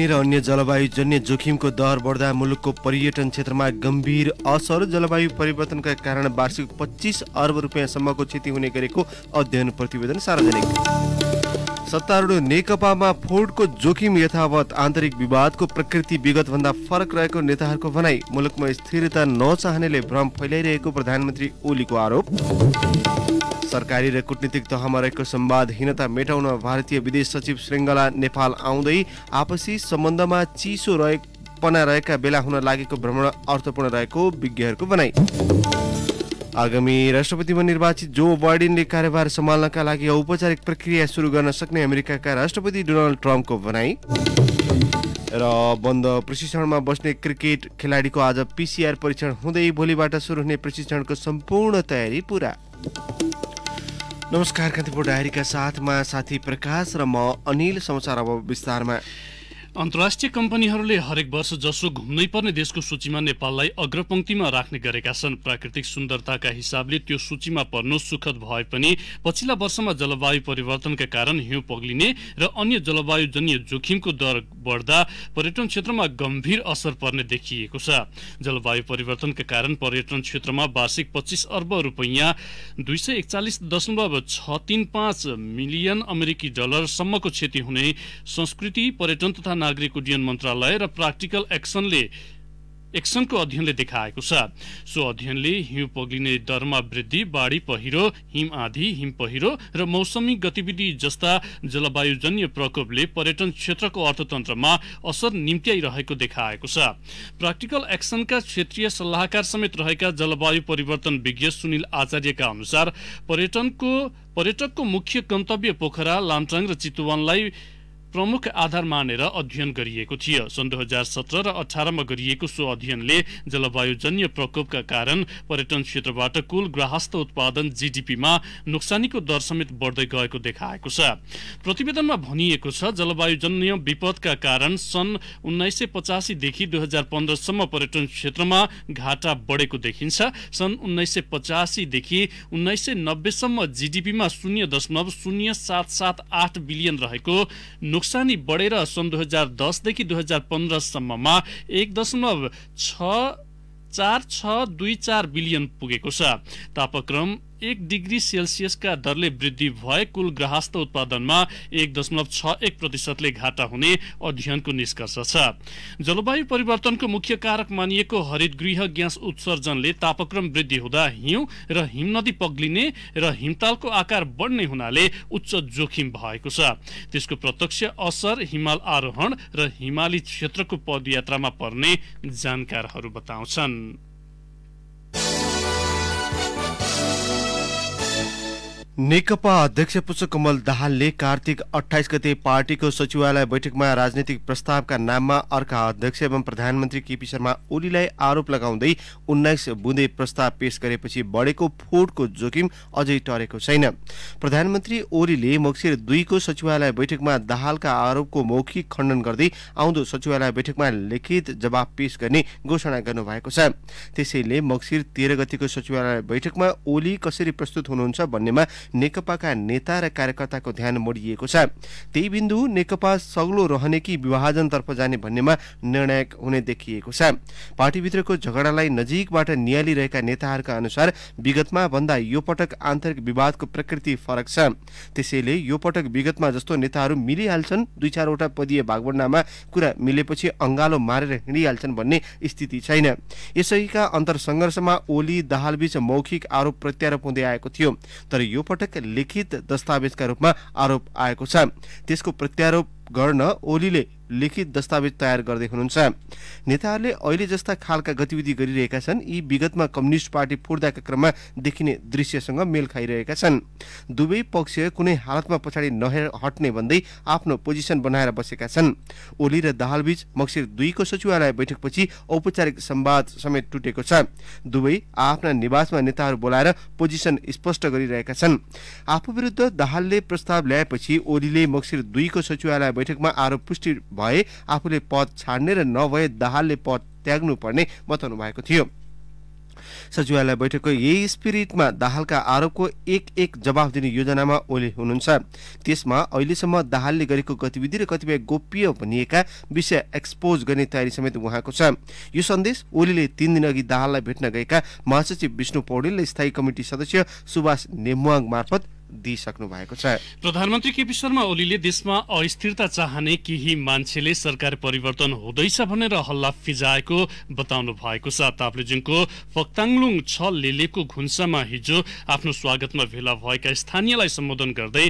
पाइने र अन्य जलवायुजन्य जोखिमको दर बढ्दा मुलुकको पर्यटन क्षेत्रमा गम्भीर असर जलवायु परिवर्तनका कारण वार्षिक पच्चिस अर्ब रुपियाँसम्मको क्षति हुने गरेको अध्ययन प्रतिवेदन सार्वजनिक सत्तारूढ नेकपामा फोर्डको जोखिम यथावत आन्तरिक विवादको प्रकृति विगतभन्दा फरक रहेको नेताहरूको भनाई मुलुकमा स्थिरता नचाहनेले भ्रम फैलाइरहेको प्रधानमन्त्री ओलीको आरोप सरकारी र कुटनीतिक तहमा रहेको सम्वादहीनता मेटाउन भारतीय विदेश सचिव श्रृङ्गला नेपाल आउँदै आपसी सम्बन्धमा चिसो पना रहेका बेला हुन लागेको भ्रमण अर्थपूर्ण रहेको विज्ञहरूको भनाइ आगामी राष्ट्रपतिमा निर्वाचित जो बाइडेनले कार्यभार सम्हाल्नका लागि औपचारिक प्रक्रिया सुरु गर्न सक्ने अमेरिकाका राष्ट्रपति डोनाल्ड ट्रम्पको भनाई र बन्द प्रशिक्षणमा बस्ने क्रिकेट खेलाडीको आज पिसिआर परीक्षण हुँदै भोलिबाट सुरु हुने प्रशिक्षणको सम्पूर्ण तयारी पुरा नमस्कार कान्तिपुर डायरीका साथमा साथी प्रकाश र म अनिल समाचार अब विस्तारमा अन्तर्राष्ट्रिय कम्पनीहरूले हरेक वर्ष जसो घुम्नै पर्ने देशको सूचीमा नेपाललाई अग्रपङ्क्तिमा राख्ने गरेका छन् प्राकृतिक सुन्दरताका हिसाबले त्यो सूचीमा पर्नु सुखद भए पनि पछिल्ला वर्षमा जलवायु परिवर्तनका कारण हिउँ पग्लिने र अन्य जलवायुजन्य जोखिमको दर बढ्दा पर्यटन क्षेत्रमा गम्भीर असर पर्ने देखिएको छ जलवायु परिवर्तनका कारण पर्यटन क्षेत्रमा वार्षिक पच्चिस अर्ब रुपैयाँ दुई सय एकचालिस दशमलव छ तिन पाँच मिलियन अमेरिकी डलरसम्मको क्षति हुने संस्कृति पर्यटन तथा नागरिक उड्डयन मन्त्रालय र प्राक्टिकल एक्सनले एक्सनको अध्ययनले देखाएको छ सो अध्ययनले हिउँ पग्लिने दरमा वृद्धि बाढी पहिरो हिम आधी हिम पहिरो र मौसमी गतिविधि जस्ता जलवायुजन्य प्रकोपले पर्यटन क्षेत्रको अर्थतन्त्रमा असर निम्त्याइरहेको देखाएको छ प्राक्टिकल एक्सनका क्षेत्रीय सल्लाहकार समेत रहेका जलवायु परिवर्तन विज्ञ सुनिल आचार्यका अनुसार पर्यटनको पर्यटकको मुख्य गन्तव्य पोखरा लामटाङ र चितुवनलाई प्रमुख आधार मानेर अध्ययन गरिएको थियो सन् दुई हजार सत्र र अठारमा गरिएको सो अध्ययनले जलवायुजन्य प्रकोपका कारण पर्यटन क्षेत्रबाट कुल ग्राहस्थ उत्पादन जीडीपीमा नोक्सानीको दर समेत बढ्दै गएको देखाएको छ प्रतिवेदनमा भनिएको छ जलवायुजन्य विपदका कारण सन् उन्नाइस सय पचासीदेखि दुई हजार पन्ध्रसम्म पर्यटन क्षेत्रमा घाटा बढेको देखिन्छ सन् उन्नाइस सय पचासीदेखि उन्नाइस सय नब्बेसम्म जिडिपीमा शून्य दशमलव शून्य सात सात आठ बिलियन रहेको नोक्सानी बढेर सन् दुई हजार दसदेखि दुई हजार पन्ध्रसम्ममा एक दशमलव छ चार छ दुई चार बिलियन पुगेको छ तापक्रम एक डिग्री सेल्सियसका दरले वृद्धि भए कुल ग्राहस्थ उत्पादनमा एक दशमलव छ एक प्रतिशतले घाटा हुने अध्ययनको निष्कर्ष छ जलवायु परिवर्तनको मुख्य कारक मानिएको हरित गृह ग्यास उत्सर्जनले तापक्रम वृद्धि हुँदा हिउँ र हिमनदी पग्लिने र हिमतालको आकार बढ्ने हुनाले उच्च जोखिम भएको छ त्यसको प्रत्यक्ष असर हिमाल आरोहण र हिमाली क्षेत्रको पदयात्रामा पर्ने जानकारहरू बताउँछन् नेकपा अध्यक्ष पुष्पकमल दाहालले कार्तिक अठाइस गते पार्टीको सचिवालय बैठकमा राजनीतिक प्रस्तावका नाममा अर्का अध्यक्ष एवं प्रधानमन्त्री केपी शर्मा ओलीलाई आरोप लगाउँदै उन्नाइस बुँदे प्रस्ताव पेश गरेपछि बढेको फोटको जोखिम अझै टरेको छैन प्रधानमन्त्री ओलीले मक्सिर दुईको सचिवालय बैठकमा दाहालका आरोपको मौखिक खण्डन गर्दै आउँदो सचिवालय बैठकमा लिखित जवाब पेश गर्ने घोषणा गर्नुभएको छ त्यसैले मक्सिर तेह्र गतिको सचिवालय बैठकमा ओली कसरी प्रस्तुत हुनुहुन्छ भन्नेमा नेकपाका नेता र कार्यकर्ताको ध्यान मोडिएको छ त्यही बिन्दु नेकपा सग्लो रहने कि विभाजनतर्फ जाने भन्नेमा निर्णायक हुने देखिएको छ पार्टीभित्रको झगडालाई नजिकबाट नियालिरहेका नेताहरूका अनुसार विगतमा भन्दा यो पटक आन्तरिक विवादको प्रकृति फरक छ त्यसैले यो पटक विगतमा जस्तो नेताहरू मिलिहाल्छन् दुई चारवटा पदीय भागवण्डामा कुरा मिलेपछि अङ्गालो मारेर हिँडिहाल्छन् भन्ने स्थिति छैन यसैका अन्तरसङ्घर्षमा ओली दाहालबीच मौखिक आरोप प्रत्यारोप हुँदै आएको थियो तर यो पटक लिखित दस्तावेजका रूपमा आरोप आएको छ त्यसको प्रत्यारोप गर्न ओलीले लिखित दस्तावेज तयार गर्दै हुनुहुन्छ नेताहरूले अहिले जस्ता खालका गतिविधि गरिरहेका छन् यी विगतमा कम्युनिष्ट पार्टी फुट्दाका क्रममा देखिने दृश्यसँग मेल खाइरहेका छन् दुवै पक्ष कुनै हालतमा पछाडि नहे हट्ने भन्दै आफ्नो पोजिसन बनाएर बसेका छन् ओली र दाहालबीच मक्सिर दुईको सचिवालय बैठकपछि औपचारिक सम्वाद समेत टुटेको छ दुवै आफ्ना निवासमा नेताहरू बोलाएर पोजिसन स्पष्ट गरिरहेका छन् आफू विरुद्ध दाहालले प्रस्ताव ल्याएपछि ओलीले मक्सिर दुईको सचिवालय बैठकमा आरोप पुष्टि भए आफूले पद छाड्ने र नभए दाहालले पद त्याग्नु पर्ने बताउनु भएको थियो सचिवालय बैठकको यही स्पिरिटमा दाहालका आरोपको एक एक जवाफ दिने योजनामा ओली हुनुहुन्छ त्यसमा अहिलेसम्म दाहालले गरेको गतिविधि र कतिपय गोप्य भनिएका विषय एक्सपोज गर्ने तयारी समेत उहाँको छ यो सन्देश ओलीले तीन अघि दाहाललाई भेट्न गएका महासचिव विष्णु पौडेल र स्थायी कमिटी सदस्य सुभाष नेमवाङ मार्फत दिइसक्नु भएको छ प्रधानमन्त्री केपी शर्मा ओलीले देशमा अस्थिरता चाहने केही मान्छेले सरकार परिवर्तन हुँदैछ भनेर हल्ला फिजाएको बताउनु भएको छ ताप्लेजुङको फक्ताङलुङ छ लेलेको घुन्सामा हिजो आफ्नो स्वागतमा भेला भएका स्थानीयलाई सम्बोधन गर्दै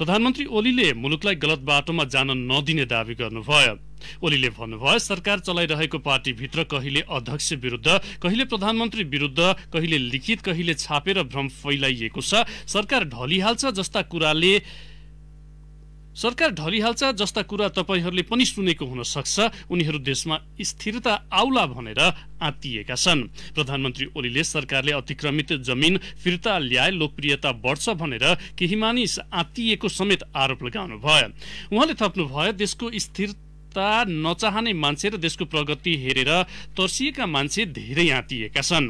प्रधानमन्त्री ओलीले मुलुकलाई गलत बाटोमा जान नदिने दावी गर्नुभयो ओलीले भन्नुभयो सरकार चलाइरहेको पार्टीभित्र कहिले अध्यक्ष विरुद्ध कहिले प्रधानमन्त्री विरुद्ध कहिले लिखित कहिले छापेर भ्रम फैलाइएको छ सरकार ढलिहाल्छ जस्ता कुराले सरकार ढलिहाल्छ जस्ता कुरा तपाईँहरूले पनि सुनेको हुन सक्छ उनीहरू देशमा स्थिरता आउला भनेर आँतिएका छन् प्रधानमन्त्री ओलीले सरकारले अतिक्रमित जमिन फिर्ता ल्याए लोकप्रियता बढ्छ भनेर केही मानिस आँतिएको समेत आरोप लगाउनु भयो उहाँले थप्नुभयो देशको स्थिर सत्ता नचाहने मान्छे र देशको प्रगति हेरेर तर्सिएका मान्छे धेरै आँतिएका छन्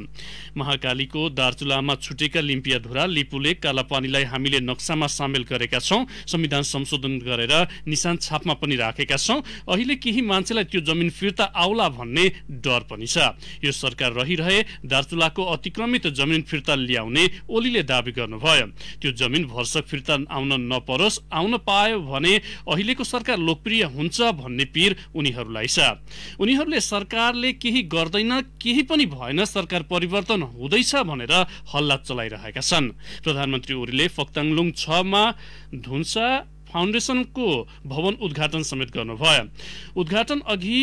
महाकालीको दार्चुलामा छुटेका लिम्पियाधुरा लिपुले कालापानीलाई हामीले नक्सामा सामेल गरेका छौँ संविधान संशोधन गरेर निशान छापमा पनि राखेका छौँ अहिले केही मान्छेलाई त्यो जमिन फिर्ता आउला भन्ने डर पनि छ यो सरकार रहिरहे दार्चुलाको अतिक्रमित जमिन फिर्ता ल्याउने ओलीले दावी गर्नुभयो त्यो जमिन भर्सक फिर्ता आउन नपरोस् आउन पायो भने अहिलेको सरकार लोकप्रिय हुन्छ भन्ने पीर उनीहरूलाई छ उनीहरूले सरकारले केही गर्दैन केही पनि भएन सरकार परिवर्तन हुँदैछ भनेर हल्ला चलाइरहेका छन् प्रधानमन्त्री ओलीले फक्ताङलुङ छमा धुन्सा फाउन्डेसनको भवन उद्घाटन समेत गर्नुभयो उद्घाटन अघि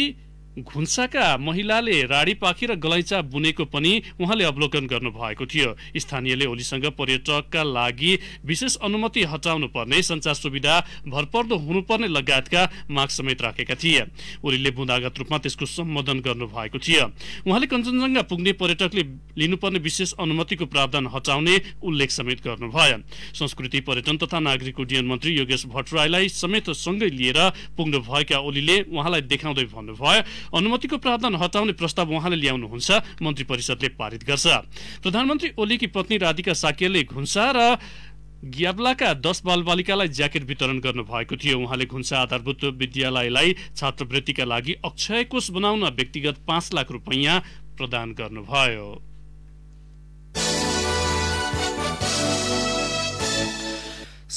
घुन्साका महिलाले राडी पाखी र गलैँचा बुनेको पनि उहाँले अवलोकन गर्नुभएको थियो स्थानीयले ओलीसँग पर्यटकका लागि विशेष अनुमति हटाउनु पर्ने सञ्चार सुविधा भरपर्दो हुनुपर्ने लगायतका माग समेत राखेका थिए ओलीले बुन्दागत रूपमा त्यसको सम्बोधन गर्नुभएको थियो उहाँले कञ्चनजङ्घा पुग्ने पर्यटकले लिनुपर्ने विशेष अनुमतिको प्रावधान हटाउने उल्लेख समेत गर्नुभयो संस्कृति पर्यटन तथा नागरिक उड्डयन मन्त्री योगेश भट्टराईलाई समेत सँगै लिएर पुग्नुभएका ओलीले उहाँलाई देखाउँदै भन्नुभयो अनुमतिको प्रावधान हटाउने प्रस्ताव उहाँले ल्याउनुहुन्छ मन्त्री परिषदले पारित गर्छ प्रधानमन्त्री ओलीकी पत्नी राधिका साकेलले घुन्सा र ग्याब्लाका दस बालबालिकालाई ज्याकेट वितरण गर्नुभएको थियो उहाँले घुन्सा आधारभूत विद्यालयलाई छात्रवृत्तिका लागि अक्षय कोष बनाउन व्यक्तिगत पाँच लाख रुपैयाँ प्रदान गर्नुभयो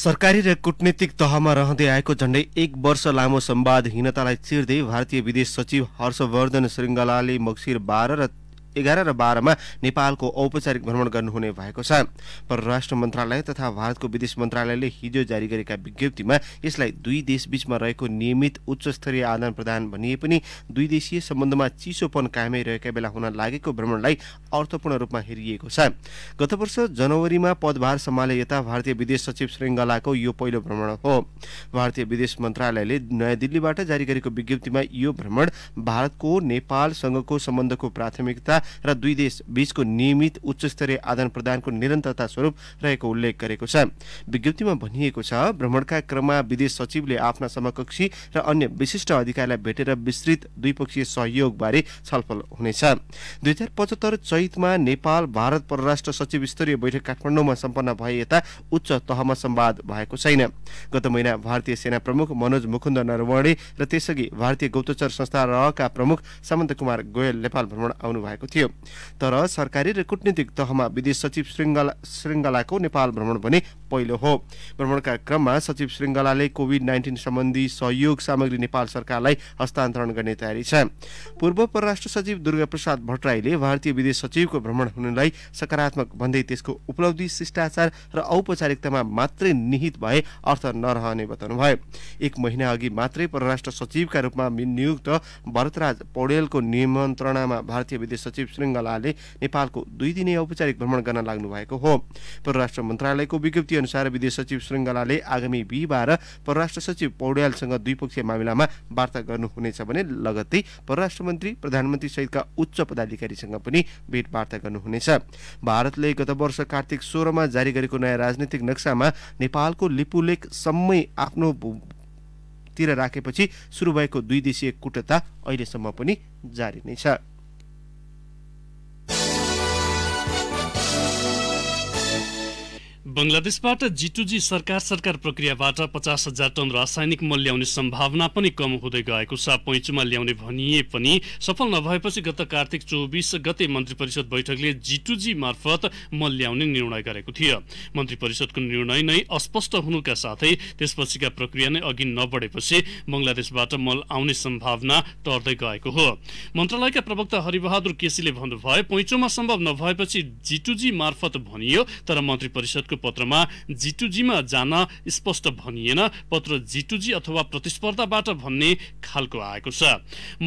सरकारी र कूटनीतिक तहमा रहँदै आएको झण्डै एक वर्ष लामो सम्वादहीनतालाई चिर्दै भारतीय विदेश सचिव हर्षवर्धन श्रृङ्गलाले मक्सिर बाह्र र एघार र बाह्रमा नेपालको औपचारिक भ्रमण गर्नुहुने भएको छ परराष्ट्र मन्त्रालय तथा भारतको विदेश मन्त्रालयले हिजो जारी गरेका विज्ञप्तिमा यसलाई दुई देशबीचमा रहेको नियमित उच्चस्तरीय आदान प्रदान भनिए पनि दुई देशीय सम्बन्धमा चिसोपन कायमै रहेका बेला हुन लागेको भ्रमणलाई अर्थपूर्ण रूपमा हेरिएको छ गत वर्ष जनवरीमा पदभार सम्हाले यता भारतीय विदेश सचिव श्रृङ्गलाको यो पहिलो भ्रमण हो भारतीय विदेश मन्त्रालयले नयाँ दिल्लीबाट जारी गरेको विज्ञप्तिमा यो भ्रमण भारतको नेपालसँगको सम्बन्धको प्राथमिकता र दुई देश बीचको नियमित उच्च स्तरीय आदान प्रदानको निरन्तरता स्वरूप रहेको उल्लेख गरेको छ विज्ञप्तिमा भनिएको छ भ्रमणका क्रममा विदेश सचिवले आफ्ना समकक्षी र अन्य विशिष्ट अधिकारीलाई भेटेर विस्तृत द्विपक्षीय सहयोगबारे छलफल हुनेछ दुई हजार पचहत्तर चैतमा नेपाल भारत परराष्ट्र सचिव स्तरीय बैठक काठमाडौँमा सम्पन्न भए यता उच्च तहमा संवाद भएको छैन गत महिना भारतीय सेना प्रमुख मनोज मुकुन्द नरवणे र त्यसअघि भारतीय गुप्तचर संस्था रका प्रमुख सामन्त कुमार गोयल नेपाल भ्रमण आउनु भएको थियो तर सरकारी र कुटनीतिक तहमा विदेश सचिव श्रृङ्गला श्रृङ्गलाको नेपाल भ्रमण भने पहिलो हो भ्रमणका क्रममा सचिव श्रृङ्गलाले कोभिड नाइन्टिन सम्बन्धी सहयोग सामग्री नेपाल सरकारलाई हस्तान्तरण गर्ने तयारी छ पूर्व परराष्ट्र सचिव दुर्गा प्रसाद भट्टराईले भारतीय विदेश सचिवको भ्रमण हुनुलाई सकारात्मक भन्दै त्यसको उपलब्धि शिष्टाचार र औपचारिकतामा मात्रै निहित भए अर्थ नरहने बताउनुभयो एक महिना अघि मात्रै परराष्ट्र सचिवका रूपमा नियुक्त भरतराज पौडेलको निमन्त्रणामा भारतीय विदेश सचिव सचिव श्रृङ्गलाले नेपालको दुई दिने औपचारिक भ्रमण गर्न लाग्नु भएको हो परराष्ट्र मन्त्रालयको विज्ञप्ति अनुसार विदेश सचिव श्रृङ्गलाले आगामी बिहिबार परराष्ट्र सचिव पौड्यालसँग द्विपक्षीय मामिलामा वार्ता गर्नुहुनेछ भने लगत्तै परराष्ट्र मन्त्री प्रधानमन्त्री सहितका उच्च पदाधिकारीसँग पनि भेटवार्ता गर्नुहुनेछ भारतले गत वर्ष कार्तिक सोह्रमा जारी गरेको नयाँ राजनैतिक नक्सामा नेपालको लिपुलेकसम्मै आफ्नो तिर राखेपछि सुरु भएको दुई देशीय कुटता अहिलेसम्म पनि जारी नै छ बङ्गलादेशबाट जिटुजी सरकार सरकार प्रक्रियाबाट पचास हजार टन रासायनिक मल ल्याउने सम्भावना पनि कम हुँदै गएको छ पैँचुमा ल्याउने भनिए पनि सफल नभएपछि गत कार्तिक चौबिस गते मन्त्री परिषद बैठकले जिटुजी मार्फत मल ल्याउने निर्णय गरेको थियो मन्त्री परिषदको निर्णय नै अस्पष्ट हुनुका साथै त्यसपछिका प्रक्रिया नै अघि नबढेपछि बङ्गलादेशबाट मल आउने सम्भावना टर्दै गएको हो मन्त्रालयका प्रवक्ता हरिबहादुर केसीले भन्नुभयो पैँचोमा सम्भव नभएपछि जिटुजी मार्फत भनियो तर मन्त्री परिषदको पत्रमा जिटुजीमा जान स्पष्ट भनिएन पत्र जिटुजी अथवा प्रतिस्पर्धाबाट भन्ने खालको आएको छ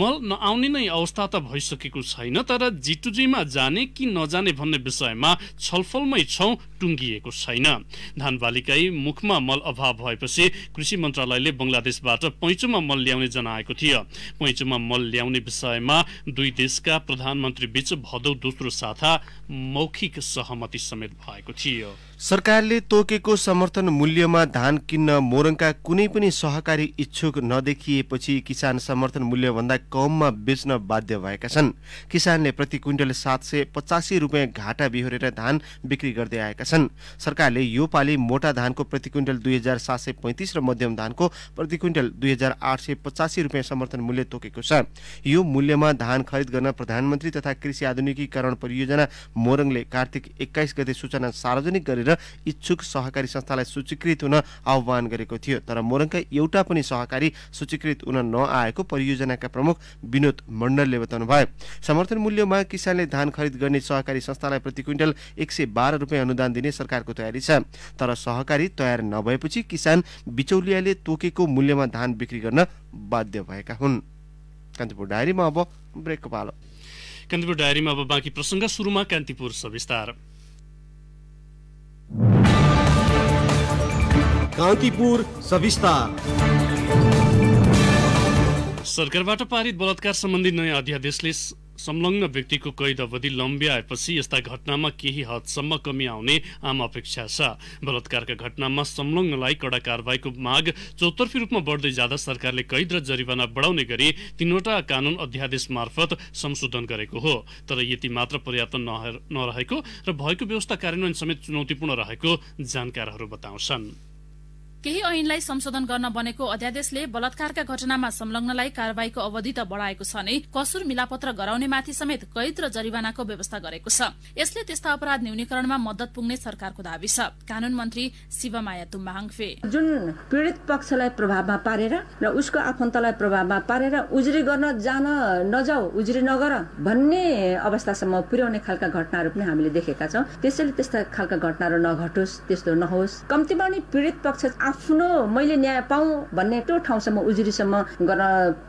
मल नआउने नै अवस्था त भइसकेको छैन तर जिटुजीमा जाने कि नजाने भन्ने विषयमा छलफलमै छौँ टुङ्गिएको छैन धान बालिकाई मुखमा मल अभाव भएपछि कृषि मन्त्रालयले बङ्गलादेशबाट पैँचोमा मल ल्याउने जनाएको थियो पैँचोमा मल ल्याउने विषयमा दुई देशका प्रधानमन्त्री बीच भदौ दोस्रो साथा मौखिक सहमति समेत भएको थियो सरकारले तोकेको समर्थन मूल्यमा धान किन्न मोरङका कुनै पनि सहकारी इच्छुक नदेखिएपछि किसान समर्थन मूल्यभन्दा कममा बेच्न बाध्य भएका छन् किसानले प्रति क्विन्टल सात सय पचासी रुपियाँ घाटा बिहोरेर धान बिक्री गर्दै आएका छन् सरकारले यो योपालि मोटा धानको प्रति क्विन्टल दुई हजार सात सय पैँतिस र मध्यम धानको प्रति क्विन्टल दुई हजार आठ सय पचासी रुपियाँ समर्थन मूल्य तोकेको छ यो मूल्यमा धान खरिद गर्न प्रधानमन्त्री तथा कृषि आधुनिकीकरण परियोजना मोरङले कार्तिक एक्काइस गते सूचना सार्वजनिक गरेर गरेर इच्छुक सहकारी संस्थालाई सूचीकृत हुन आह्वान गरेको थियो तर मोरङका एउटा पनि सहकारी सूचीकृत हुन नआएको परियोजनाका प्रमुख विनोद मण्डलले बताउनुभयो समर्थन मूल्यमा किसानले धान खरिद गर्ने सहकारी संस्थालाई प्रति क्विन्टल एक सय बाह्र रुपियाँ अनुदान दिने सरकारको तयारी छ तर सहकारी तयार नभएपछि किसान बिचौलियाले तोकेको मूल्यमा धान बिक्री गर्न बाध्य भएका हुन् कान्तिपुर डायरीमा अब ब्रेकको पालो कान्तिपुर डायरीमा अब बाँकी प्रसङ्ग सुरुमा कान्तिपुर सविस्तार कान्तिपुर सविस्तार सरकारबाट पारित बलात्कार सम्बन्धी नयाँ अध्यादेशले संलग्न व्यक्तिको कैद अवधि लम्ब्याएपछि यस्ता घटनामा केही हदसम्म कमी आउने आम अपेक्षा छ बलात्कारका घटनामा संलग्नलाई कडा कारवाहीको माग चौतर्फी रूपमा बढ्दै जाँदा सरकारले कैद र जरिवाना बढाउने गरी तीनवटा कानून अध्यादेश मार्फत संशोधन गरेको हो तर यति मात्र पर्याप्त नरहेको र भएको व्यवस्था कार्यान्वयन समेत चुनौतीपूर्ण रहेको जानकारहरू बताउँछन् केही ऐनलाई संशोधन गर्न बनेको अध्यादेशले बलात्कारका घटनामा संलग्नलाई कार्यवाहीको अवधि त बढ़ाएको छ नै कसुर मिलापत्र गराउनेमाथि समेत कैद र जरिवानाको व्यवस्था गरेको छ यसले त्यस्ता अपराध न्यूनीकरणमा मद्दत पुग्ने सरकारको दावी छ कानून मन्त्री शिवमाया तुम्बाङफे जुन पीड़ित पक्षलाई प्रभावमा पारेर र उसको आफन्तलाई प्रभावमा पारेर उजुरी गर्न जान नजाऊ उजुरी नगर भन्ने अवस्थासम्म पुर्याउने खालका घटनाहरू पनि हामीले देखेका छौँ त्यसैले त्यस्ता खालका घटनाहरू नघटोस् त्यस्तो नहोस् कम्तीमा पीड़ित पक्ष आफ्नो मैले न्याय पाऊँ भन्ने त्यो ठाउँसम्म उजुरीसम्म गर्न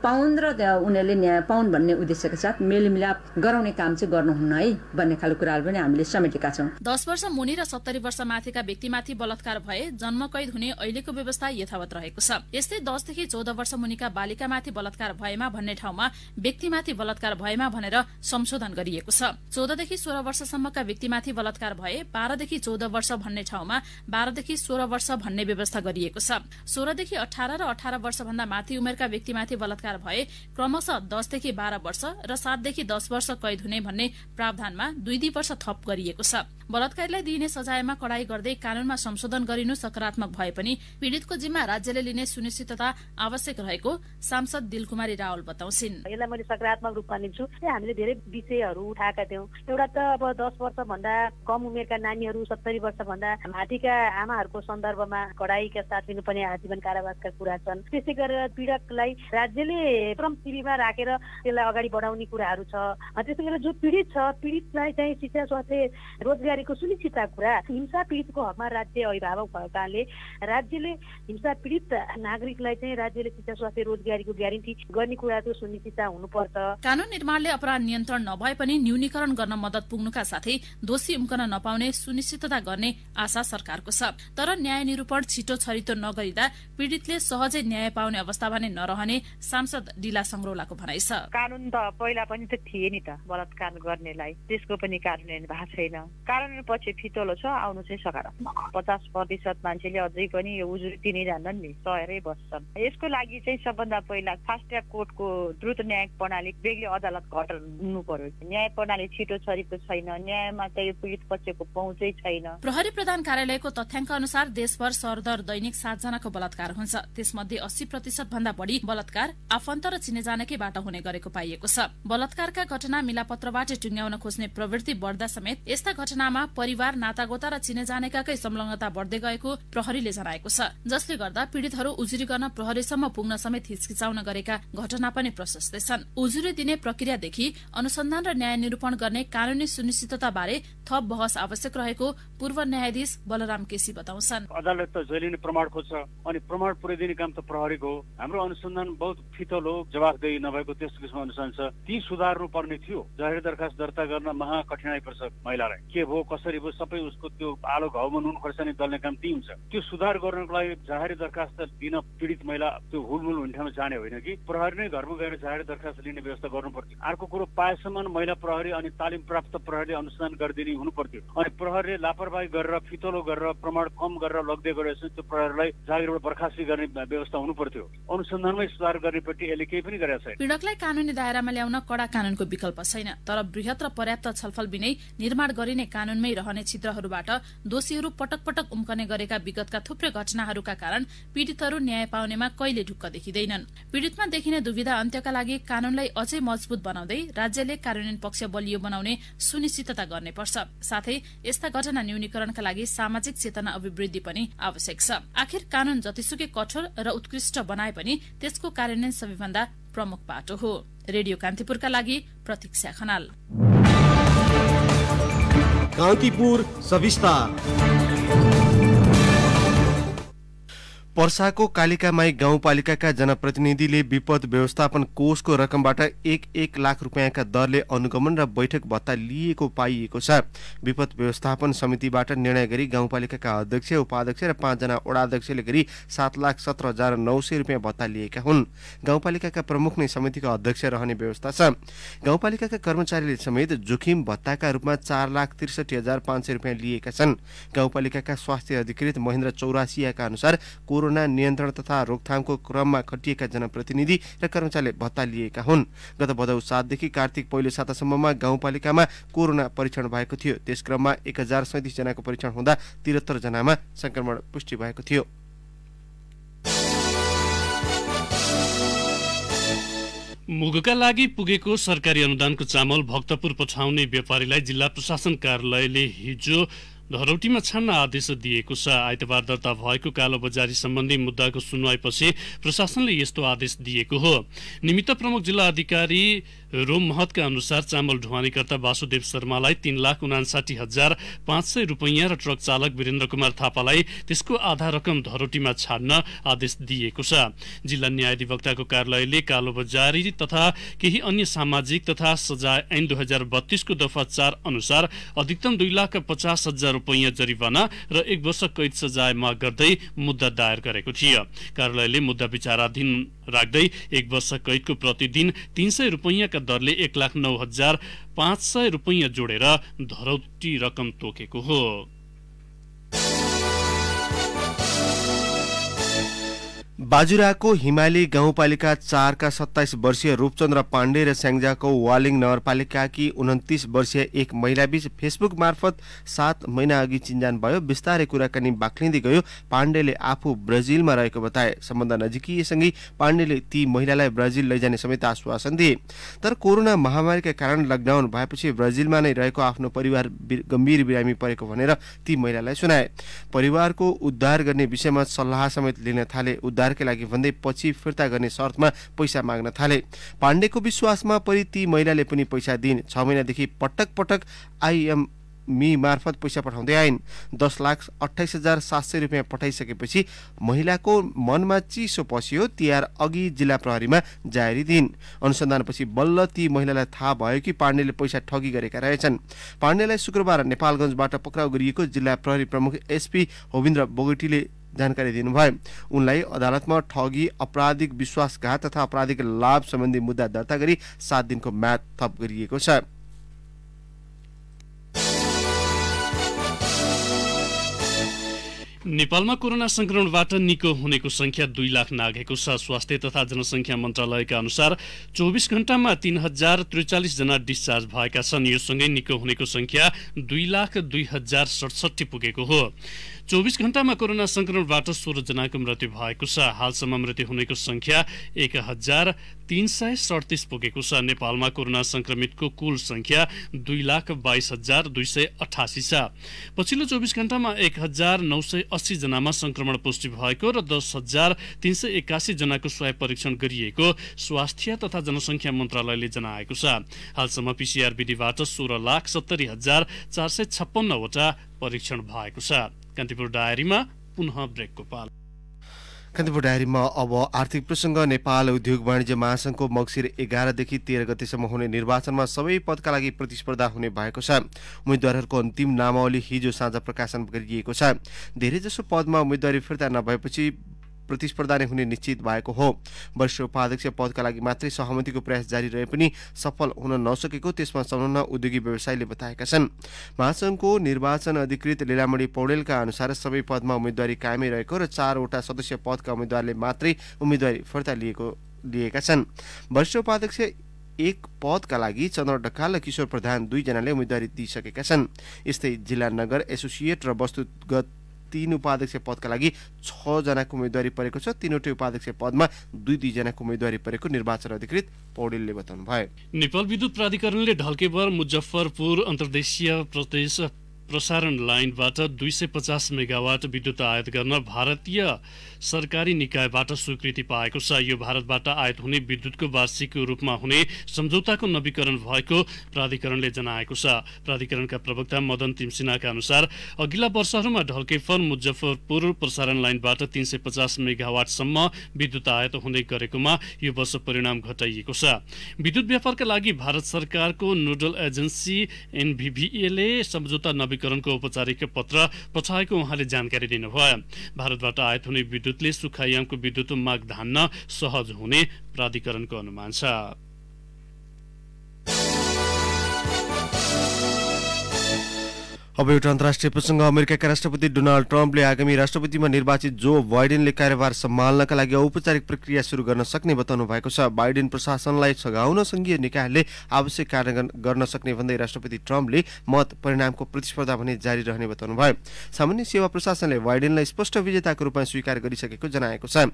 पाउन् र उनीहरूले न्याय पाउन् भन्ने उद्देश्यका साथ मेलमिलाप गराउने काम चाहिँ गर्नुहुन्न है भन्ने खालको कुराहरू पनि हामीले समेटेका छौँ दस वर्ष मुनि र सत्तरी वर्ष माथिका व्यक्तिमाथि बलात्कार भए जन्म कैद हुने अहिलेको व्यवस्था यथावत रहेको छ यस्तै दसदेखि चौध वर्ष मुनिका बालिकामाथि बलात्कार भएमा भन्ने ठाउँमा व्यक्तिमाथि बलात्कार भएमा भनेर संशोधन गरिएको छ चौधदेखि सोह्र वर्षसम्मका व्यक्तिमाथि बलात्कार भए बाह्रदेखि चौध वर्ष भन्ने ठाउँमा बाह्रदेखि सोह्र वर्ष भन्ने व्यवस्था गरिएको छ सोह्रदेखि अठार र अठार वर्षभन्दा माथि उमेरका व्यक्तिमाथि बलात्कार भए क्रमशः दसदेखि बाह्र वर्ष र सातदेखि दस वर्ष कैद हुने भन्ने प्रावधानमा दुई दुई वर्ष थप गरिएको छ बलात्कारीलाई दिइने सजायमा कडाई गर्दै कानूनमा संशोधन गरिनु सकारात्मक भए पनि पीड़ितको जिम्मा राज्यले लिने सुनिश्चितता आवश्यक रहेको सांसद दिलकुमारी रावल बताउँछिन् यसलाई मैले सकारात्मक रूपमा लिन्छु हामीले धेरै विषयहरू उठाएका थियौँ एउटा त अब दस वर्षभन्दा कम उमेरका नानीहरू सत्तरी वर्षभन्दा माथिका आमाहरूको सन्दर्भमा कडाईका साथ दिनुपर्ने आजीवन कारावासका कुरा छन् त्यसै गरेर पीडकलाई राज्यले श्रम शिविरमा राखेर त्यसलाई अगाडि बढाउने कुराहरू छ त्यसै गरेर जो पीडित छ पीडितलाई चाहिँ शिक्षा स्वास्थ्य रोजगारीको सुनिश्चितता कुरा हिंसा पीडितको हकमा राज्य अभिभावक भएको कारणले राज्यले हिंसा पीडित नागरिकलाई चाहिँ राज्यले शिक्षा स्वास्थ्य रोजगारीको ग्यारेन्टी गर्ने कुराको सुनिश्चितता हुनुपर्छ कानुन निर्माणले अपराध नियन्त्रण नभए पनि न्यूनीकरण गर्न मदत पुग्नुका साथै दोषी उम्कन नपाउने सुनिश्चितता गर्ने आशा सरकारको छ तर न्याय निरूपण छिटो छरितो नगरिँदा पीड़ितले सहजै न्याय पाउने अवस्था भने नरहने सांसद डिला संग्रौलाको भनाइ छ कानुन त पहिला पनि त थिए नि त बलात्कार गर्नेलाई त्यसको पनि कार्यान्वयन भएको छैन कार्यान्वयन पछि फितलो छ आउनु चाहिँ सकारात्मक पचास प्रतिशत मान्छेले अझै पनि यो उजुरी तिनी जान्छन् नि सहरै बस्छन् यसको लागि चाहिँ सबभन्दा पहिला फास्ट ट्र्याक कोर्टको द्रुत न्याय प्रणाली बेग्लै अदालत घटाउनु पर्यो न्याय प्रणाली छिटो छरितो छैन न्यायमा चाहिँ पीडित पक्षको पहुँचै छैन प्रहरी प्रधान कार्यालयको तथ्याङ्क अनुसार देशभर सरदर दैनिक सातजनाको बलात्कार हुन्छ त्यसमध्ये अस्सी प्रतिशत भन्दा बढ़ी बलात्कार आफन्त र चिने जानेकैबाट हुने गरेको पाइएको छ बलात्कारका घटना मिलापत्रबाट टुङ्ग्याउन खोज्ने प्रवृत्ति बढ्दा समेत यस्ता घटनामा परिवार नातागोता र चिने जानेकाकै संलग्नता बढ्दै गएको प्रहरीले जनाएको छ जसले गर्दा पीड़ितहरू उजुरी गर्न प्रहरीसम्म पुग्न समेत हिचकिचाउन गरेका घटना पनि प्रशस्तै छन् उजुरी दिने प्रक्रियादेखि अनुसन्धान र न्याय निरूपण गर्ने कानूनी सुनिश्चितता बारे थप बहस आवश्यक रहेको पूर्व न्यायाधीश बलराम केसी बताउँछन् त जैलिने प्रमाण खोज्छ अनि प्रमाण पुर्याइदिने काम त प्रहरीको हो हाम्रो अनुसन्धान बहुत फितलो जवाफदेही नभएको त्यस किसिमको अनुसन्धान छ ती सुधार्नु पर्ने थियो जाहेर दरखास्त दर्ता गर्न महा कठिनाई पर्छ महिलालाई के भयो कसरी भयो सबै उसको त्यो आलो घाउमा नुन खोर्सानी दल्ने काम ती हुन्छ त्यो सुधार गर्नको लागि जाहेर दरखास्त दिन पीडित महिला त्यो हुलमुल हुने ठाउँमा जाने होइन कि प्रहरी नै घरमा गएर जाहेर दरखास्त लिने व्यवस्था गर्नु पर्थ्यो अर्को कुरो पाएसम्म महिला प्रहरी अनि तालिम प्राप्त प्रहरीले अनुसन्धान गरिदिने हुनु पर्थ्यो अनि प्रहरीले लापरवाही गरेर फितलो गरेर प्रमाण कम गरेर लग्दै गरेछ त्यो प्रहरीलाई जागिरबाट बर्खास्ती गर्ने व्यवस्था हुनु पर्थ्यो अनुसन्धानमै सुधार गर्नेपट्टि यसले केही पनि गरेका छैन पीडकलाई कानुनी दायरामा ल्याउन कडा कानुनको विकल्प छैन तर वृहत र पर्याप्त छलफल बिनै निर्माण गरिने कानूनमै रहने छिद्रहरूबाट दोषीहरू पटक पटक उम्कने गरेका विगतका थुप्रै घटनाहरूका कारण पीड़ितहरू न्याय पाउनेमा कहिले ढुक्क देखिँदैनन् पीड़ितमा देखिने दुविधा अन्त्यका लागि कानूनलाई अझै मजबुत बनाउँदै राज्यले कार्यान्वयन पक्ष बलियो बनाउने सुनिश्चितता गर्नुपर्छ साथै यस्ता घटना न्यूनीकरणका लागि सामाजिक चेतना अभिवृद्धि पनि आवश्यक छ आखिर कानून जतिसुकै कठोर र उत्कृष्ट बनाए पनि त्यसको कार्यान्वयन सबैभन्दा प्रमुख पाटो हो रेडियो कान्तिपुरका लागि प्रतीक्षा खनाल कान्तिपुर सविस्तार पर्साको कालिकामाई गाउँपालिकाका जनप्रतिनिधिले विपद व्यवस्थापन कोषको रकमबाट एक एक लाख रुपियाँका दरले अनुगमन र बैठक भत्ता लिएको पाइएको छ विपद व्यवस्थापन समितिबाट निर्णय गरी गाउँपालिकाका अध्यक्ष उपाध्यक्ष र पाँचजना वडाध्यक्षले गरी सात लाख सत्र हजार नौ सय रुपियाँ भत्ता लिएका हुन् गाउँपालिकाका प्रमुख नै समितिका अध्यक्ष रहने व्यवस्था छ गाउँपालिकाका कर्मचारीले समेत जोखिम भत्ताका रूपमा चार लाख त्रिसठी हजार पाँच सय रुपियाँ लिएका छन् गाउँपालिकाका स्वास्थ्य अधिकृत महेन्द्र चौरासियाका अनुसार कोरो कोरोना नियन्त्रण तथा रोकथामको क्रममा खटिएका जनप्रतिनिधि र कर्मचारीले भत्ता लिएका हुन् गत भदौ सातदेखि कार्तिक पहिलो सातासम्ममा गाउँपालिकामा कोरोना परीक्षण भएको थियो त्यस क्रममा एक हजार सैतिसजनाको परीक्षण हुँदा त्रिहत्तर जनामा संक्रमण पुष्टि भएको थियो मुगका लागि पुगेको सरकारी अनुदानको चामल भक्तपुर पठाउने व्यापारीलाई जिल्ला प्रशासन कार्यालयले हिजो धरौटीमा छान्न आदेश दिएको छ आइतबार दर्ता भएको कालो बजारी सम्बन्धी मुद्दाको सुनवाईपछि प्रशासनले यस्तो आदेश दिएको हो निमित्त प्रमुख जिल्ला अधिकारी रोम महतका अनुसार चामल ढुवानीकर्ता वासुदेव शर्मालाई तीन लाख उनासाठी हजार पाँच सय रुपैयाँ र ट्रक चालक वीरेन्द्र कुमार थापालाई त्यसको आधा रकम धरोटीमा छाड्न आदेश दिएको छ जिल्ला न्यायाधिवक्ताको कार्यालयले कालो बजारी तथा केही अन्य सामाजिक तथा सजाय ऐन दुई हजार बत्तीसको दफा चार अनुसार अधिकतम दुई लाख पचास हजार रुपैयाँ जरिवाना र एक वर्ष कैद सजाय माग गर्दै मुद्दा दायर गरेको थियो कार्यालयले मुद्दा विचाराधीन राख्दै एक वर्ष कैदको प्रतिदिन तीन सय रुपैयाँका दरले एक लाख नौ हजार पाँच सय रुपियाँ जोडेर धरौटी रकम तोकेको हो बाजुराको हिमाली गाउँपालिका चारका सत्ताइस वर्षीय रूपचन्द्र पाण्डे र स्याङ्जाको वालिङ नगरपालिकाकी उन्तिस वर्षीय एक महिलाबीच फेसबुक मार्फत सात महिना अघि चिन्जान भयो बिस्तारै कुराकानी बाक्लिँदै गयो पाण्डेले आफू ब्राजिलमा रहेको बताए सम्बन्ध नजिकिएसँगै पाण्डेले ती महिलालाई ब्राजिल लैजाने समेत आश्वासन दिए तर कोरोना महामारीका कारण लकडाउन भएपछि ब्राजिलमा नै रहेको आफ्नो परिवार गम्भीर बिरामी परेको भनेर ती महिलालाई सुनाए परिवारको उद्धार गर्ने विषयमा सल्लाह समेत लिन थाले उद्धार उद्धारकै लागि भन्दै पछि फिर्ता गर्ने शर्तमा पैसा माग्न थाले पाण्डेको विश्वासमा परि ती महिलाले पनि पैसा दिइन् छ महिनादेखि पटक पटक आइएम मी मार्फत पैसा पठाउँदै आइन् दस लाख अठाइस हजार सात सय रुपियाँ पठाइसकेपछि महिलाको मनमा चिसो पस्यो तिहार अघि जिल्ला प्रहरीमा जारी दिइन् अनुसन्धानपछि बल्ल ती महिलालाई थाहा भयो कि पाण्डेले पैसा ठगी गरेका रहेछन् पाण्डेलाई शुक्रबार नेपालगञ्जबाट पक्राउ गरिएको जिल्ला प्रहरी प्रमुख एसपी होविन्द्र बोगटीले जानकारी दिनुभयो उनलाई अदालतमा ठगी अपराधिक विश्वासघात तथा अपराधिक लाभ सम्बन्धी मुद्दा दर्ता गरी सात दिनको म्याद थप गरिएको छ नेपालमा कोरोना संक्रमणबाट निको हुनेको संख्या दुई लाख नागेको छ स्वास्थ्य तथा जनसङ्ख्या मन्त्रालयका अनुसार चौबिस घण्टामा तीन हजार त्रिचालिसजना डिस्चार्ज भएका छन् योसँगै निको हुनेको संख्या दुई लाख दुई हजार सडसठी पुगेको हो चौबिस घण्टामा कोरोना संक्रमणबाट जनाको मृत्यु भएको छ हालसम्म मृत्यु हुनेको संख्या एक हजार तिन सय सडतिस पुगेको छ नेपालमा कोरोना संक्रमितको कुल संख्या दुई लाख बाइस हजार दुई सय अठासी छ पछिल्लो चौबिस घण्टामा एक हजार नौ सय अस्सी जनामा संक्रमण पुष्टि भएको र दस हजार तिन सय एक्कासी जनाको स्वाय परीक्षण गरिएको स्वास्थ्य तथा जनसङ्ख्या मन्त्रालयले जनाएको छ हालसम्म पिसिआर विधिबाट सोह्र लाख सत्तरी हजार चार सय छप्पन्नवटा परीक्षण भएको छ कान्तिपुर डायरीमा पुनः ब्रेकको पाल कान्तिपुर डायरीमा अब आर्थिक प्रसङ्ग नेपाल उद्योग वाणिज्य महासङ्घको मक्सिर एघारदेखि तेह्र गतिसम्म हुने निर्वाचनमा सबै पदका लागि प्रतिस्पर्धा हुने भएको छ उम्मेद्वारहरूको अन्तिम नामावली हिजो साँझ प्रकाशन गरिएको छ धेरैजसो पदमा उम्मेद्वारी फिर्ता नभएपछि प्रतिस्पर्धा नै हुने निश्चित भएको हो वरिष्ठ उपाध्यक्ष पदका लागि मात्रै सहमतिको प्रयास जारी रहे पनि सफल हुन नसकेको त्यसमा संलग्न उद्योगी व्यवसायीले बताएका छन् महासङ्घको निर्वाचन अधिकृत लीलामणि पौडेलका अनुसार सबै पदमा उम्मेद्वारी कायमै रहेको र चारवटा सदस्य पदका उम्मेद्वारले मात्रै उम्मेद्वारी फिर्ता लिएको लिएका छन् वरिष्ठ उपाध्यक्ष एक पदका लागि चन्द्र ढकाल र किशोर प्रधान दुईजनाले उम्मेद्वारी दिइसकेका छन् यस्तै जिल्ला नगर एसोसिएट र वस्तुगत तिन उपाध्यक्ष पदका लागि छजनाको उम्मेद्वारी परेको छ तिनवटै उपाध्यक्ष पदमा दुई दुईजनाको उम्मेद्वारी परेको निर्वाचन अधिकृत पौडेलले बताउनु भयो नेपाल विद्युत प्राधिकरणले ढल्केबर मुजफ्फरपुर अन्तर्देशीय प्रदेश प्रसारण लाइनबाट दुई सय पचास मेगावाट विद्युत आयात गर्न भारतीय सरकारी निकायबाट स्वीकृति पाएको छ यो भारतबाट आयात हुने विद्युतको वार्षिक रूपमा हुने सम्झौताको नवीकरण भएको प्राधिकरणले जनाएको छ प्राधिकरणका प्रवक्ता मदन तिमसिन्हाका अनुसार अघिल्ला वर्षहरूमा ढल्के मुजफ्फरपुर प्रसारण लाइनबाट तीन सय पचास मेगावाटसम्म विद्युत आयात हुने गरेकोमा यो वर्ष परिणाम घटाइएको छ विद्युत व्यापारका लागि भारत सरकारको नोडल एजेन्सी एनभिभिएले सम्झौता प्राधिकरणको औपचारिक पत्र पठाएको उहाँले जानकारी दिनुभयो भारतबाट आयात हुने विद्युतले सुखायामको विद्युत माग धान्न सहज हुने प्राधिकरणको अनुमान छ अब एउटा अन्तर्राष्ट्रिय प्रसङ्ग अमेरिकाका राष्ट्रपति डोनाल्ड ट्रम्पले आगामी राष्ट्रपतिमा निर्वाचित जो बाइडेनले कार्यभार सम्हाल्नका लागि औपचारिक प्रक्रिया सुरु गर्न सक्ने बताउनु भएको छ बाइडेन प्रशासनलाई सघाउन संघीय निकायले आवश्यक कार्य गर्न सक्ने भन्दै राष्ट्रपति ट्रम्पले मत परिणामको प्रतिस्पर्धा भने जारी रहने बताउनु भयो सामान्य सेवा प्रशासनले बाइडेनलाई स्पष्ट विजेताको रूपमा स्वीकार गरिसकेको जनाएको छ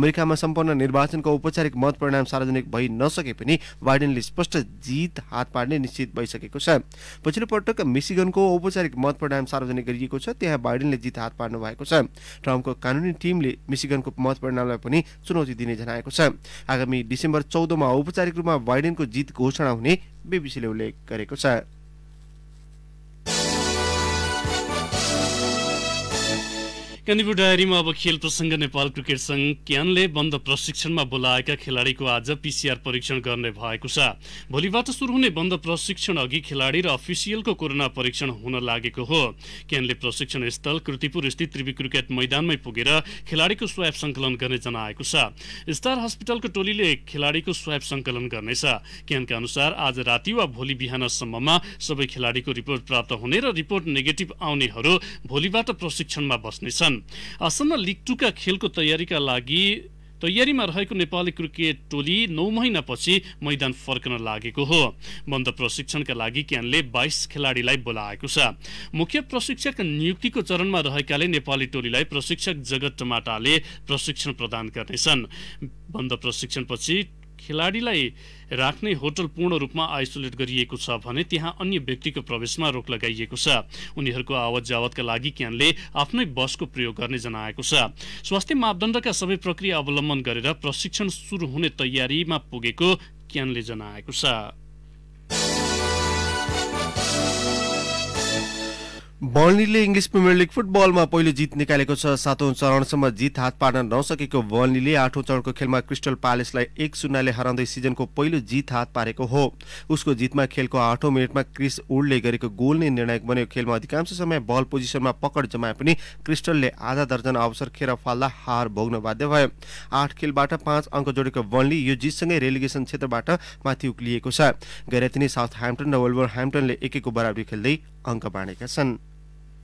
अमेरिकामा सम्पन्न निर्वाचनको औपचारिक मत परिणाम सार्वजनिक भइ नसके पनि बाइडेनले स्पष्ट जित हात पार्ने निश्चित भइसकेको छ पछिल्लो पटक मिसिगनको औपचारिक डेमोक्रेटिक मत परिणाम सार्वजनिक गरिएको छ त्यहाँ बाइडेनले जित हात पार्नु भएको छ ट्रम्पको कानुनी टिमले मिसिगनको मत परिणामलाई पनि चुनौती दिने जनाएको छ आगामी डिसेम्बर चौधमा औपचारिक रूपमा बाइडेनको जित घोषणा हुने बिबिसीले उल्लेख गरेको छ कान्तिपुर डायरीमा अब खेल प्रसङ्ग नेपाल क्रिकेट सङ्घ क्यानले बन्द प्रशिक्षणमा बोलाएका खेलाडीको आज पिसिआर परीक्षण गर्ने भएको छ भोलिबाट सुरु हुने बन्द प्रशिक्षण अघि खेलाडी र अफिसियलको कोरोना परीक्षण हुन लागेको हो क्यानले प्रशिक्षण स्थल कृतिपुर स्थित त्रिवी क्रिकेट मैदानमै पुगेर खेलाडीको स्वाप सङ्कलन गर्ने जनाएको छ स्टार हस्पिटलको टोलीले खेलाडीको स्वाप सङ्कलन गर्नेछ क्यानका अनुसार आज राति वा भोलि बिहानसम्ममा सबै खेलाडीको रिपोर्ट प्राप्त हुने र रिपोर्ट नेगेटिभ आउनेहरू भोलिबाट प्रशिक्षणमा बस्नेछन् छन् आसन्न लिग खेलको तयारीका लागि तयारीमा रहेको नेपाली क्रिकेट टोली नौ महिनापछि मैदान फर्कन लागेको हो बन्द प्रशिक्षणका लागि क्यानले बाइस खेलाडीलाई बोलाएको छ मुख्य प्रशिक्षक नियुक्तिको चरणमा रहेकाले नेपाली टोलीलाई प्रशिक्षक जगत टमाटाले प्रशिक्षण प्रदान गर्नेछन् बन्द प्रशिक्षणपछि खेलाडीलाई राख्ने होटल पूर्ण रूपमा आइसोलेट गरिएको छ भने त्यहाँ अन्य व्यक्तिको प्रवेशमा रोक लगाइएको छ उनीहरूको आवत जावतका लागि क्यानले आफ्नै बसको प्रयोग गर्ने जनाएको छ स्वास्थ्य मापदण्डका सबै प्रक्रिया अवलम्बन गरेर प्रशिक्षण सुरु हुने तयारीमा पुगेको क्यानले जनाएको छ बर्नीले इङ्ग्लिस प्रिमियर लिग फुटबलमा पहिलो जित निकालेको छ सातौँ चरणसम्म जित हात पार्न नसकेको बर्नीले आठौँ चरणको खेलमा क्रिस्टल प्यालेसलाई एक शून्यले हराउँदै सिजनको पहिलो जित हात पारेको हो उसको जितमा खेलको आठौँ मिनटमा क्रिस उडले गरेको गोल नै निर्णायक बन्यो खेलमा अधिकांश समय बल पोजिसनमा पकड जमाए पनि क्रिस्टलले आधा दर्जन अवसर खेर फाल्दा हार भोग्न बाध्य भयो आठ खेलबाट पाँच अङ्क जोडेको बर्नली यो जितसँगै रेलिगेसन क्षेत्रबाट माथि उक्लिएको छ गैरतिनी साउथ ह्याम्पटन र वेल्भर ह्याम्पटनले एकको बराबरी खेल्दै अङ्क बाँडेका छन्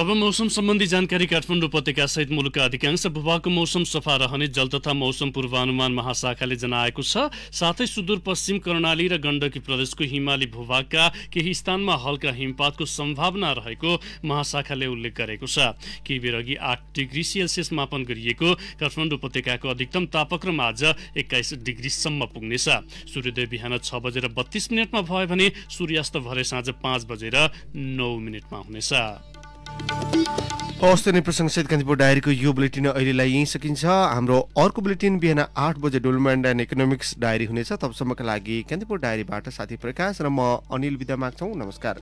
अब मौसम सम्बन्धी जानकारी काठमाडौँ उपत्यका सहित मुलुकका अधिकांश भूभागको मौसम सफा रहने जल तथा मौसम पूर्वानुमान महाशाखाले जनाएको छ साथै सुदूरपश्चिम कर्णाली र गण्डकी प्रदेशको हिमाली भूभागका केही स्थानमा हल्का हिमपातको सम्भावना रहेको महाशाखाले उल्लेख गरेको छ केही बेर अघि आठ डिग्री सेल्सियस मापन गरिएको काठमाडौँ उपत्यकाको अधिकतम तापक्रम आज एक्काइस डिग्रीसम्म पुग्नेछ सूर्योदय बिहान छ बजेर बत्तीस मिनटमा भयो भने सूर्यास्त भरे साँझ पाँच बजेर नौ मिनटमा हुनेछ हवस् त प्रसङ्गसहित कान्तिपुर डायरीको यो बुलेटिन अहिलेलाई यहीँ सकिन्छ हाम्रो अर्को बुलेटिन बिहान आठ बजे डोलमेन्ड एन्ड इकोनोमिक्स डायरी हुनेछ तबसम्मका लागि कान्तिपुर डायरीबाट साथी प्रकाश र म अनिल विदा माग्छौँ नमस्कार